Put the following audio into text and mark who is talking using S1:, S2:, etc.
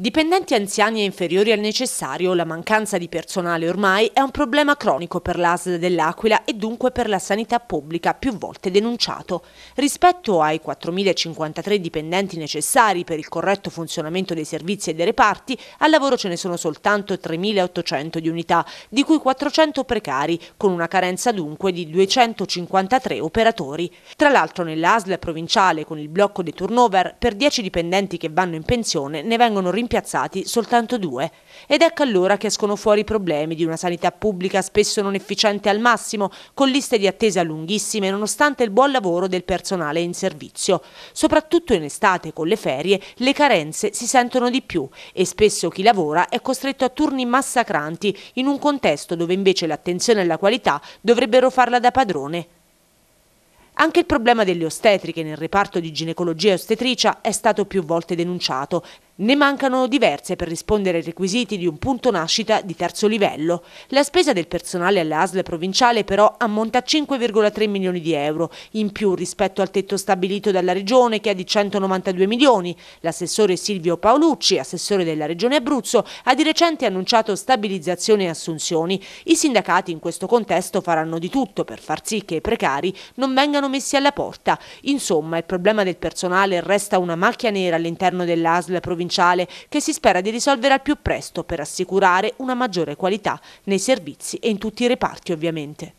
S1: Dipendenti anziani e inferiori al necessario, la mancanza di personale ormai è un problema cronico per l'ASL dell'Aquila e dunque per la sanità pubblica, più volte denunciato. Rispetto ai 4.053 dipendenti necessari per il corretto funzionamento dei servizi e dei reparti, al lavoro ce ne sono soltanto 3.800 di unità, di cui 400 precari, con una carenza dunque di 253 operatori. Tra l'altro nell'ASL provinciale, con il blocco dei turnover, per 10 dipendenti che vanno in pensione ne vengono rimpiazzati rimpiazzati soltanto due. Ed ecco allora che escono fuori i problemi di una sanità pubblica spesso non efficiente al massimo, con liste di attesa lunghissime nonostante il buon lavoro del personale in servizio. Soprattutto in estate, con le ferie, le carenze si sentono di più e spesso chi lavora è costretto a turni massacranti in un contesto dove invece l'attenzione e la qualità dovrebbero farla da padrone. Anche il problema delle ostetriche nel reparto di ginecologia e ostetricia è stato più volte denunciato, ne mancano diverse per rispondere ai requisiti di un punto nascita di terzo livello. La spesa del personale all'ASL provinciale però ammonta a 5,3 milioni di euro, in più rispetto al tetto stabilito dalla Regione che è di 192 milioni. L'assessore Silvio Paolucci, assessore della Regione Abruzzo, ha di recente annunciato stabilizzazione e assunzioni. I sindacati in questo contesto faranno di tutto per far sì che i precari non vengano messi alla porta. Insomma, il problema del personale resta una macchia nera all'interno dell'ASL provinciale provinciale che si spera di risolvere al più presto per assicurare una maggiore qualità nei servizi e in tutti i reparti ovviamente.